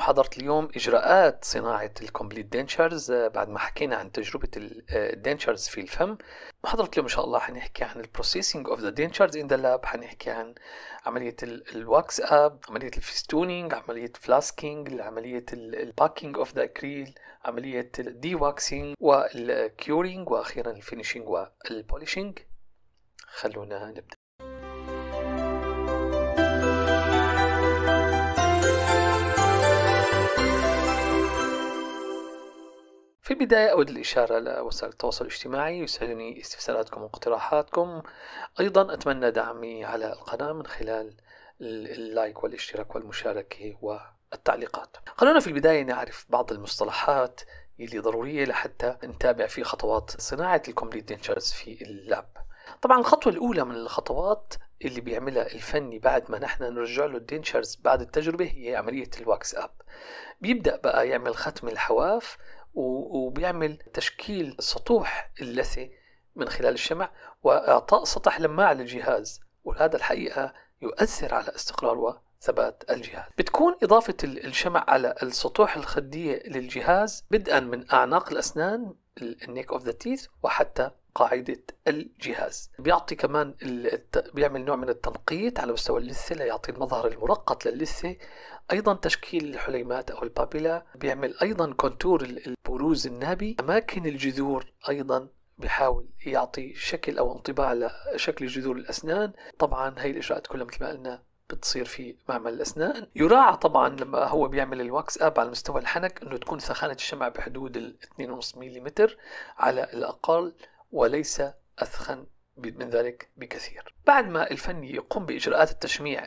حضرت اليوم اجراءات صناعه الكومبليت دينشرز آه، بعد ما حكينا عن تجربه الدينشرز آه، في الفم محاضره اليوم ان شاء الله حنحكي عن البروسيسنج اوف ذا دينشرز ان ذا لاب حنحكي عن عمليه الواكس اب عمليه الفيستونينج عمليه فلاسكينج عمليه الباكينج اوف ذا اكريل عمليه الدي واكسينج والكيورينج واخيرا الفينيشينج والبوليشينج خلونا نبدا في البداية أود الإشارة لوسائل التواصل الاجتماعي يسعدني استفساراتكم واقتراحاتكم أيضا أتمنى دعمي على القناة من خلال اللايك والاشتراك والمشاركة والتعليقات خلونا في البداية نعرف بعض المصطلحات اللي ضرورية لحتى نتابع في خطوات صناعة الكمبليت دينشرز في اللاب طبعا الخطوة الأولى من الخطوات اللي بيعملها الفني بعد ما نحن نرجع له الدينشرز بعد التجربة هي عملية الواكس أب بيبدأ بقى يعمل ختم الحواف وبيعمل تشكيل سطوح اللثه من خلال الشمع واعطاء سطح لماع للجهاز وهذا الحقيقه يؤثر على استقرار وثبات الجهاز بتكون إضافة الشمع على السطوح الخدية للجهاز بدءا من أعناق الأسنان النيك اوف ذا تيث وحتى قاعدة الجهاز بيعطي كمان الت... بيعمل نوع من التنقيط على مستوى اللثة ليعطي المظهر المرقط للثة أيضا تشكيل الحليمات أو البابيلا بيعمل أيضا كونتور البروز النابي أماكن الجذور أيضا بحاول يعطي شكل أو انطباع لشكل جذور الأسنان طبعا هي الإجراءات كلها مثل ما قلنا بتصير في معمل الاسنان يراعى طبعا لما هو بيعمل الواكس اب على مستوى الحنك انه تكون سخانه الشمع بحدود ال 2.5 ملم على الاقل وليس أثخن من ذلك بكثير بعد ما الفني يقوم بإجراءات التشميع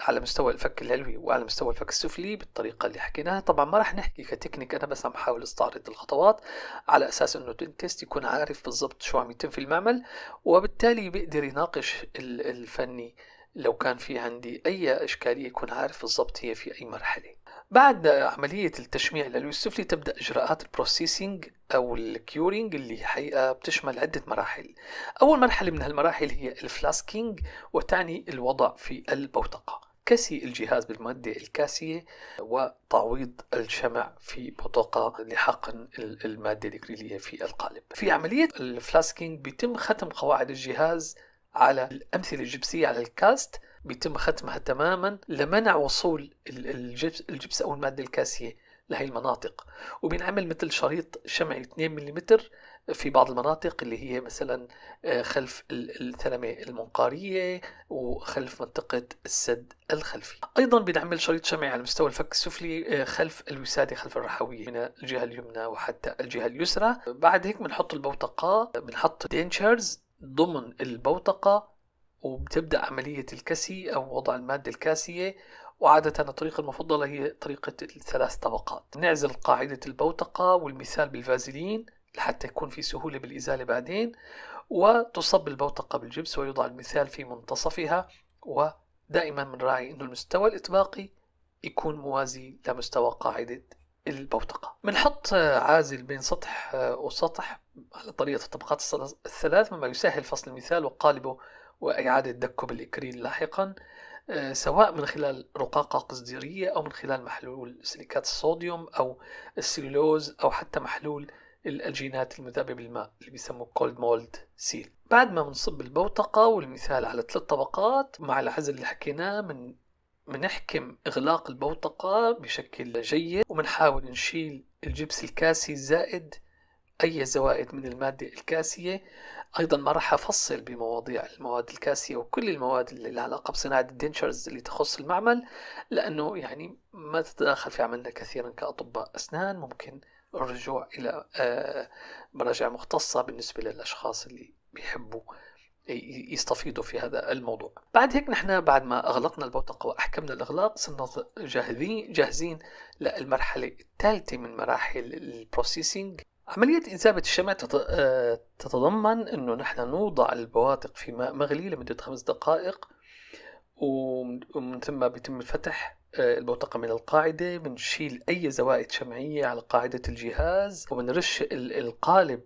على مستوى الفك العلوي وعلى مستوى الفك السفلي بالطريقه اللي حكيناها طبعا ما راح نحكي كتكنيك انا بس عم بحاول استعرض الخطوات على اساس انه الدنتست يكون عارف بالضبط شو عم يتم في المعمل وبالتالي بيقدر يناقش الفني لو كان في عندي أي إشكالية يكون عارف بالضبط هي في أي مرحلة بعد عملية التشميع السفلي تبدأ إجراءات البروسيسنج أو الكيورينج اللي حقيقة بتشمل عدة مراحل أول مرحلة من هالمراحل هي الفلاسكينج وتعني الوضع في البوتقة كسي الجهاز بالمادة الكاسية وتعويض الشمع في بطاقة لحقن المادة الإكريلية في القالب في عملية الفلاسكينج بيتم ختم قواعد الجهاز على الأمثلة الجبسية على الكاست بيتم ختمها تماما لمنع وصول الجبس, الجبس أو المادة الكاسية لهي المناطق وبينعمل مثل شريط شمعي 2 ملم في بعض المناطق اللي هي مثلا آه، خلف الثلمة المنقارية وخلف منطقة السد الخلفي أيضا بنعمل شريط شمعي على مستوى الفك السفلي آه، خلف الوسادة خلف الرحوية من الجهة اليمنى وحتى الجهة اليسرى بعد هيك بنحط البوتقة بنحط دينشرز ضمن البوتقة وبتبدأ عملية الكسي أو وضع المادة الكاسية وعادة الطريقة المفضلة هي طريقة الثلاث طبقات نعزل قاعدة البوتقة والمثال بالفازلين لحتى يكون في سهولة بالإزالة بعدين وتصب البوتقة بالجبس ويوضع المثال في منتصفها ودائما بنراعي أن المستوى الإطباقي يكون موازي لمستوى قاعدة البوتقة بنحط آه، عازل بين سطح آه، وسطح على طريقة الطبقات الثلاث مما يسهل فصل المثال وقالبه وإعادة دكه بالإكريل لاحقا آه، سواء من خلال رقاقة قصديرية أو من خلال محلول سيليكات الصوديوم أو السيلولوز أو حتى محلول الألجينات المذابة بالماء اللي بيسموه كولد مولد سيل بعد ما بنصب البوتقة والمثال على ثلاث طبقات مع العزل اللي حكيناه من بنحكم إغلاق البوتقة بشكل جيد وبنحاول نشيل الجبس الكاسي زائد أي زوائد من المادة الكاسية أيضا ما راح أفصل بمواضيع المواد الكاسية وكل المواد اللي لها علاقة بصناعة الدينشرز اللي تخص المعمل لأنه يعني ما تتداخل في عملنا كثيرا كأطباء أسنان ممكن الرجوع إلى آه، مراجع مختصة بالنسبة للأشخاص اللي بيحبوا يستفيضوا في هذا الموضوع بعد هيك نحن بعد ما أغلقنا البوتقة وأحكمنا الإغلاق صرنا جاهزين, جاهزين للمرحلة الثالثة من مراحل البروسيسنج عملية إنسابة الشمع آه، تتضمن أنه نحن نوضع البواطق في ماء مغلي لمدة خمس دقائق ومن ثم بيتم فتح آه، البوتقة من القاعدة بنشيل أي زوائد شمعية على قاعدة الجهاز وبنرش القالب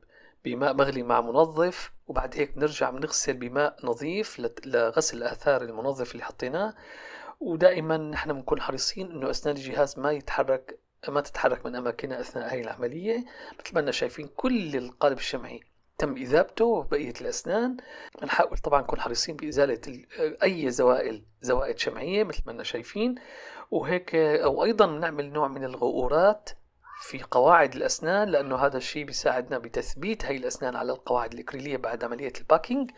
بماء مغلي مع منظف وبعد هيك بنرجع بنغسل بماء نظيف لغسل اثار المنظف اللي حطيناه ودائما نحن بنكون حريصين انه اسنان الجهاز ما يتحرك ما تتحرك من اماكنها اثناء هاي العمليه مثل ما انا شايفين كل القالب الشمعي تم اذابته وبقيه الاسنان بنحاول طبعا نكون حريصين بازاله اي زوائل زوائد شمعيه مثل ما انا شايفين وهيك او ايضا بنعمل نوع من الغؤورات في قواعد الأسنان لأنه هذا الشيء بيساعدنا بتثبيت هاي الأسنان على القواعد الإكريلية بعد عملية الباكينج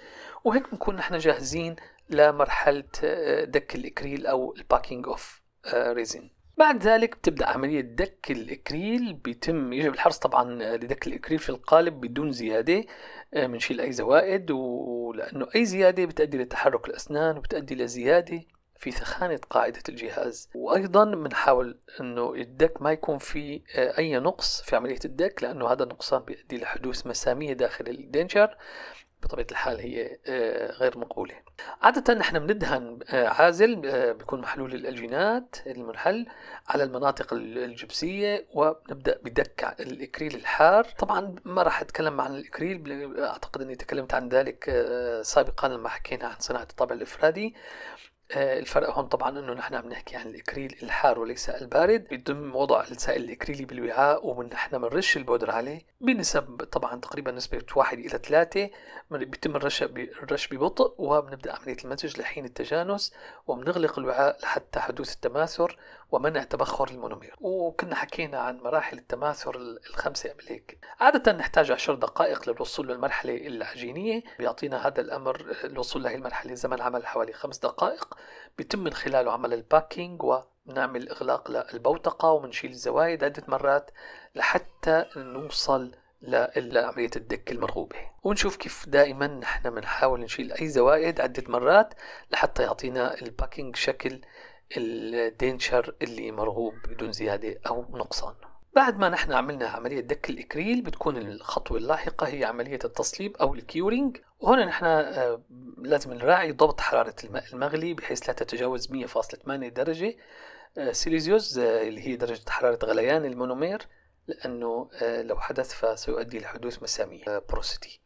وهيك بنكون نحن جاهزين لمرحلة آه، دك الإكريل أو الباكينج أوف آه، ريزين بعد ذلك بتبدا عمليه دك الاكريل بيتم يجب الحرص طبعا آه، لدك الاكريل في القالب بدون زياده بنشيل اي زوائد ولانه اي زياده بتؤدي لتحرك الاسنان وبتؤدي لزياده في ثخانة قاعدة الجهاز وأيضا بنحاول أنه الدك ما يكون في آه، أي نقص في عملية الدك لأنه هذا النقصان بيؤدي لحدوث مسامية داخل الدينجر بطبيعة الحال هي آه، غير مقبولة عادة نحن بندهن آه، عازل بيكون محلول الألجينات المنحل على المناطق الجبسية وبنبدأ بدك الإكريل الحار طبعا ما راح أتكلم عن الإكريل أعتقد أني تكلمت عن ذلك سابقا لما حكينا عن صناعة الطابع الإفرادي آه، الفرق هون طبعا انه نحن عم نحكي عن الاكريل الحار وليس البارد بيتم وضع السائل الإكريلي بالوعاء ونحن بنرش البودرة عليه بنسب طبعا تقريبا نسبة واحد إلى ثلاثة بيتم الرش الرش ببطء وبنبدأ عملية المزج لحين التجانس وبنغلق الوعاء لحتى حدوث التماثر ومنع تبخر المونومير وكنا حكينا عن مراحل التماثر الخمسة قبل هيك عادة نحتاج عشر دقائق للوصول للمرحلة العجينية بيعطينا هذا الأمر الوصول لهي المرحلة زمن عمل حوالي خمس دقائق بيتم من خلاله عمل الباكينج و إغلاق للبوتقة وبنشيل الزوايد عدة مرات لحتى نوصل لعملية الدك المرغوبة ونشوف كيف دائما نحن بنحاول نشيل أي زوائد عدة مرات لحتى يعطينا الباكينج شكل الدينشر اللي مرغوب بدون زيادة أو نقصان بعد ما نحن عملنا عملية دك الإكريل بتكون الخطوة اللاحقة هي عملية التصليب أو الكيورينج وهنا نحن آه، لازم نراعي ضبط حرارة الماء المغلي بحيث لا تتجاوز 100.8 درجة آه، سيليزيوس آه، اللي هي درجة حرارة غليان المونومير لأنه لو حدث فسيؤدي لحدوث مسامير بروستي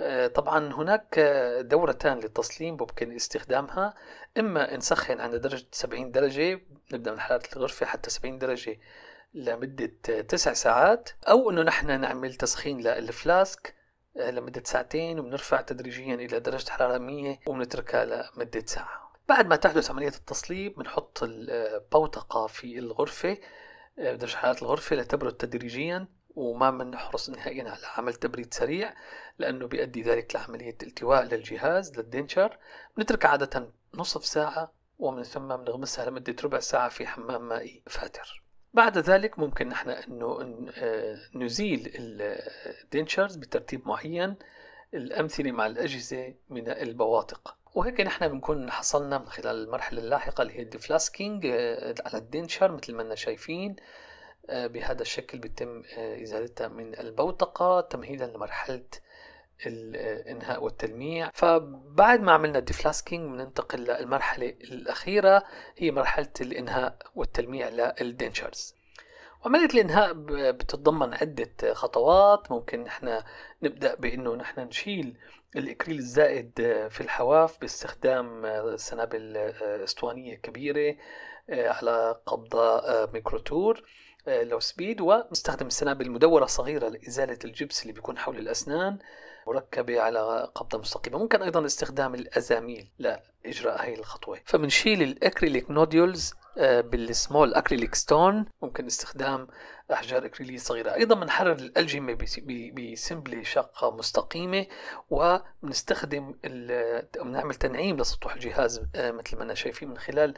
آه، طبعا هناك آه، دورتان للتسليم ممكن استخدامها اما نسخن عند درجة 70 درجة نبدأ من حرارة الغرفة حتى 70 درجة لمدة 9 آه، ساعات او انه نحن نعمل تسخين للفلاسك لمدة ساعتين وبنرفع تدريجيا الى درجة حرارة 100 وبنتركها لمدة ساعة بعد ما تحدث عملية التصليب بنحط البوتقة في الغرفة درجة حرارة الغرفة لتبرد تدريجيا وما بنحرص نهائيا على عمل تبريد سريع لأنه بيؤدي ذلك لعملية التواء للجهاز للدينشر بنترك عادة نصف ساعة ومن ثم بنغمسها لمدة ربع ساعة في حمام مائي فاتر بعد ذلك ممكن نحن انه آه، نزيل الدينشرز بترتيب معين الأمثلة مع الأجهزة من البواطق وهيك نحن بنكون حصلنا من خلال المرحلة اللاحقة اللي هي الديفلاسكينج آه، على الدينشر مثل ما شايفين آه، بهذا الشكل بيتم آه، إزالتها من البوتقة تمهيدا لمرحلة الانهاء آه، والتلميع فبعد ما عملنا الديفلاسكينج بننتقل للمرحلة الأخيرة هي مرحلة الانهاء والتلميع للدينشرز وعملية الإنهاء بتتضمن عدة خطوات ممكن نحن نبدأ بأنه نحن نشيل الإكريل الزائد في الحواف باستخدام سنابل اسطوانية كبيرة على قبضة ميكروتور لو سبيد ونستخدم السنابل المدورة الصغيرة لإزالة الجبس اللي بيكون حول الأسنان مركبة على قبضة مستقيمة ممكن أيضا استخدام الأزاميل اجراء هاي الخطوه فبنشيل الاكريليك نوديولز بالسمول اكريليك ستون ممكن استخدام احجار اكريليه صغيره ايضا بنحرر الالجمه بسمبله شقه مستقيمه وبنستخدم بنعمل تنعيم لسطوح الجهاز آه، مثل ما انا شايفين من خلال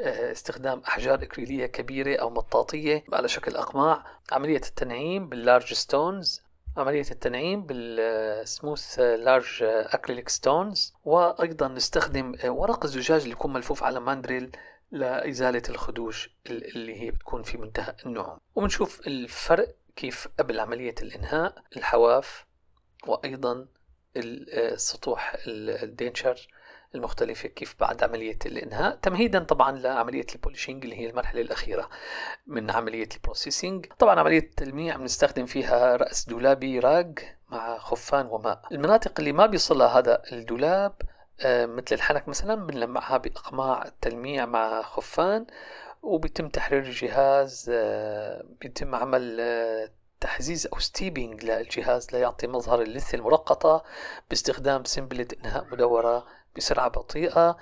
آه، استخدام احجار اكريليه كبيره او مطاطيه على شكل اقماع عمليه التنعيم باللارج ستونز عملية التنعيم بالسموث لارج أكريليك ستونز وأيضا نستخدم ورق الزجاج اللي يكون ملفوف على ماندريل لإزالة الخدوش اللي هي بتكون في منتهى النعم وبنشوف الفرق كيف قبل عملية الإنهاء الحواف وأيضا السطوح الدينشر المختلفة كيف بعد عملية الإنهاء تمهيدا طبعا لعملية البولشينج اللي هي المرحلة الأخيرة من عملية البروسيسينج طبعا عملية التلميع بنستخدم فيها رأس دولابي راج مع خفان وماء المناطق اللي ما بيصلها هذا الدولاب آه، مثل الحنك مثلا بنلمعها بإقماع التلميع مع خفان وبيتم تحرير الجهاز آه، بيتم عمل آه، تحزيز او ستيبينج للجهاز ليعطي مظهر اللثه المرقطه باستخدام سمبلة انهاء مدوره بسرعة بطيئة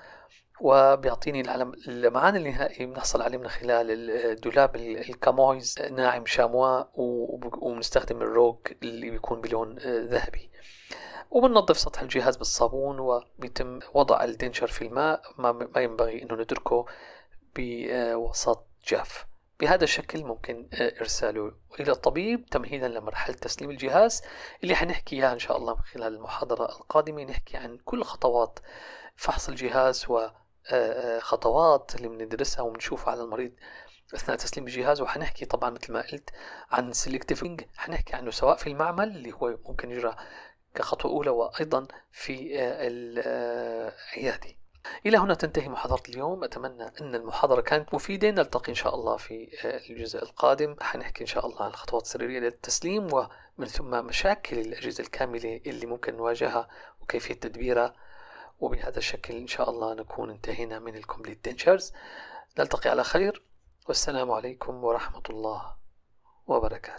وبيعطيني اللمعان النهائي بنحصل عليه من خلال الدولاب الكامويز ناعم شاموا وبنستخدم الروك اللي بيكون بلون آه، ذهبي وبننظف سطح الجهاز بالصابون وبيتم وضع الدنشر في الماء ما ينبغي انه نتركه بوسط جاف بهذا الشكل ممكن آه، إرساله إلى الطبيب تمهيدا لمرحلة تسليم الجهاز اللي حنحكي إياها إن شاء الله خلال المحاضرة القادمة نحكي عن كل خطوات فحص الجهاز وخطوات آه، آه، اللي بندرسها وبنشوفها على المريض اثناء تسليم الجهاز وحنحكي طبعا مثل ما قلت عن سيلكتيفينج حنحكي عنه سواء في المعمل اللي هو ممكن يجرى كخطوه اولى وايضا في العياده إلى هنا تنتهي محاضرة اليوم أتمنى أن المحاضرة كانت مفيدة نلتقي إن شاء الله في آه، الجزء القادم حنحكي إن شاء الله عن الخطوات السريرية للتسليم ومن ثم مشاكل الأجهزة الكاملة اللي ممكن نواجهها وكيفية تدبيرها وبهذا الشكل إن شاء الله نكون انتهينا من الكمبليت دينشرز نلتقي على خير والسلام عليكم ورحمة الله وبركاته